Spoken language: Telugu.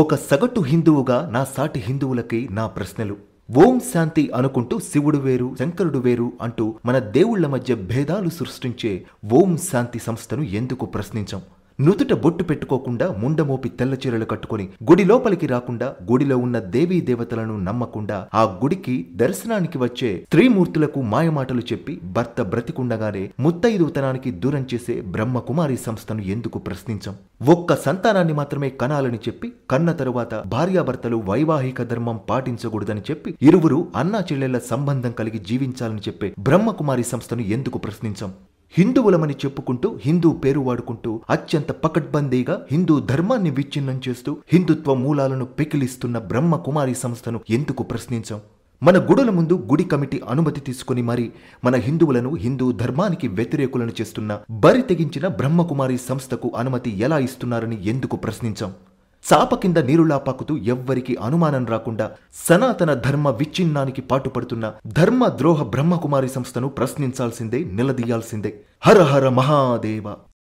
ఒక సగటు హిందువుగా నా సాటి హిందువులకి నా ప్రశ్నలు ఓం శాంతి అనుకుంటూ శివుడు వేరు శంకరుడు వేరు అంటూ మన దేవుళ్ల మధ్య భేదాలు సృష్టించే ఓం శాంతి సంస్థను ఎందుకు ప్రశ్నించాం నుదుట బొట్టు పెట్టుకోకుండా ముండమోపి తెల్లచీరలు కట్టుకుని గుడి లోపలికి రాకుండా గుడిలో ఉన్న దేవీ దేవతలను నమ్మకుండా ఆ గుడికి దర్శనానికి వచ్చే త్రిమూర్తులకు మాయమాటలు చెప్పి భర్త బ్రతికుండగానే ముత్తైదుతనానికి దూరం చేసే బ్రహ్మకుమారి సంస్థను ఎందుకు ప్రశ్నించం ఒక్క సంతానాన్ని మాత్రమే కనాలని చెప్పి కన్న తరువాత భార్యాభర్తలు వైవాహిక ధర్మం పాటించకూడదని చెప్పి ఇరువురు అన్నా చెల్లెళ్ల సంబంధం కలిగి జీవించాలని చెప్పే బ్రహ్మకుమారి సంస్థను ఎందుకు ప్రశ్నించాం హిందువులమని చెప్పుకుంటూ హిందూ పేరు వాడుకుంటూ అత్యంత పకడ్బందీగా హిందూ ధర్మాన్ని విచ్ఛిన్నం చేస్తూ హిందుత్వ మూలాలను పెకిలిస్తున్న బ్రహ్మ కుమారి సంస్థను ఎందుకు ప్రశ్నించాం మన గుడుల ముందు గుడి కమిటీ అనుమతి తీసుకుని మరి మన హిందువులను హిందూ ధర్మానికి వ్యతిరేకులను చేస్తున్న బరి తెగించిన బ్రహ్మకుమారి సంస్థకు అనుమతి ఎలా ఇస్తున్నారని ఎందుకు ప్రశ్నించాం చాప కింద నీరులా పాకుతూ ఎవ్వరికి అనుమానం రాకుండా సనాతన ధర్మ విచ్ఛిన్నానికి పాటుపడుతున్న ధర్మ ద్రోహ బ్రహ్మకుమారి సంస్థను ప్రశ్నించాల్సిందే నిలదీయాల్సిందే హర హర మహాదేవ